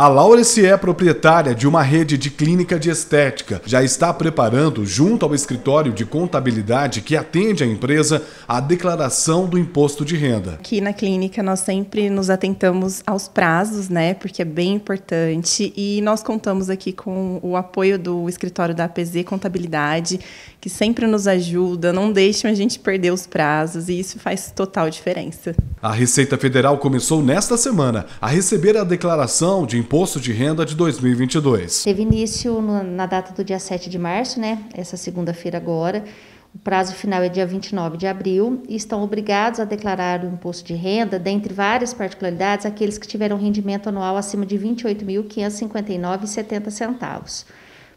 A é proprietária de uma rede de clínica de estética, já está preparando, junto ao escritório de contabilidade que atende a empresa, a declaração do imposto de renda. Aqui na clínica nós sempre nos atentamos aos prazos, né? Porque é bem importante. E nós contamos aqui com o apoio do escritório da APZ Contabilidade, que sempre nos ajuda, não deixam a gente perder os prazos e isso faz total diferença. A Receita Federal começou nesta semana a receber a declaração de Imposto de Renda de 2022. Teve início no, na data do dia 7 de março, né? Essa segunda-feira agora. O prazo final é dia 29 de abril e estão obrigados a declarar o imposto de renda, dentre várias particularidades, aqueles que tiveram rendimento anual acima de R$ 28.559,70.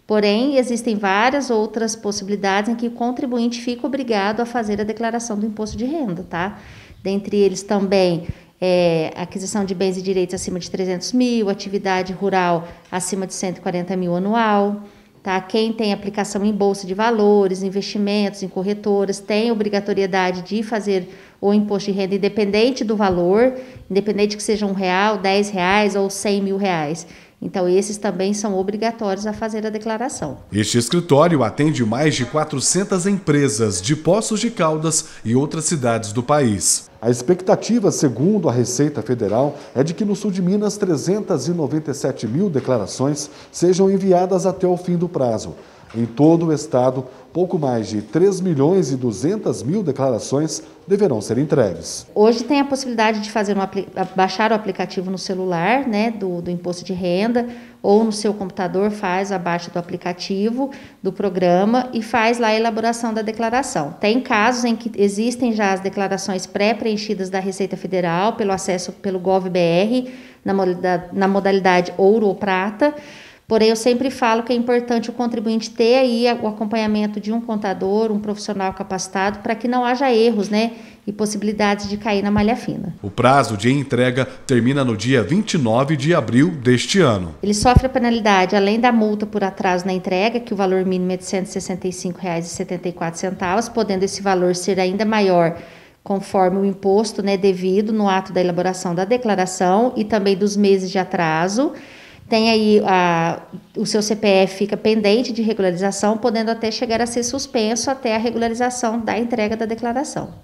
Porém, existem várias outras possibilidades em que o contribuinte fica obrigado a fazer a declaração do imposto de renda, tá? Dentre eles também é, aquisição de bens e direitos acima de 300 mil, atividade rural acima de 140 mil anual. Tá? Quem tem aplicação em bolsa de valores, investimentos, em corretoras, tem obrigatoriedade de fazer ou imposto de renda, independente do valor, independente que seja um real, dez reais ou cem mil reais. Então, esses também são obrigatórios a fazer a declaração. Este escritório atende mais de 400 empresas de Poços de Caldas e outras cidades do país. A expectativa, segundo a Receita Federal, é de que no sul de Minas 397 mil declarações sejam enviadas até o fim do prazo. Em todo o estado, pouco mais de 3 milhões e 200 mil declarações deverão ser entregues. Hoje tem a possibilidade de fazer um, baixar o aplicativo no celular né, do, do imposto de renda ou no seu computador faz a baixa do aplicativo do programa e faz lá a elaboração da declaração. Tem casos em que existem já as declarações pré-preenchidas da Receita Federal pelo acesso pelo GovBR na modalidade ouro ou prata. Porém, eu sempre falo que é importante o contribuinte ter aí o acompanhamento de um contador, um profissional capacitado, para que não haja erros, né? E possibilidades de cair na malha fina. O prazo de entrega termina no dia 29 de abril deste ano. Ele sofre a penalidade, além da multa por atraso na entrega, que o valor mínimo é de R$ 165,74, podendo esse valor ser ainda maior conforme o imposto né, devido no ato da elaboração da declaração e também dos meses de atraso tem aí a, o seu CPF fica pendente de regularização, podendo até chegar a ser suspenso até a regularização da entrega da declaração.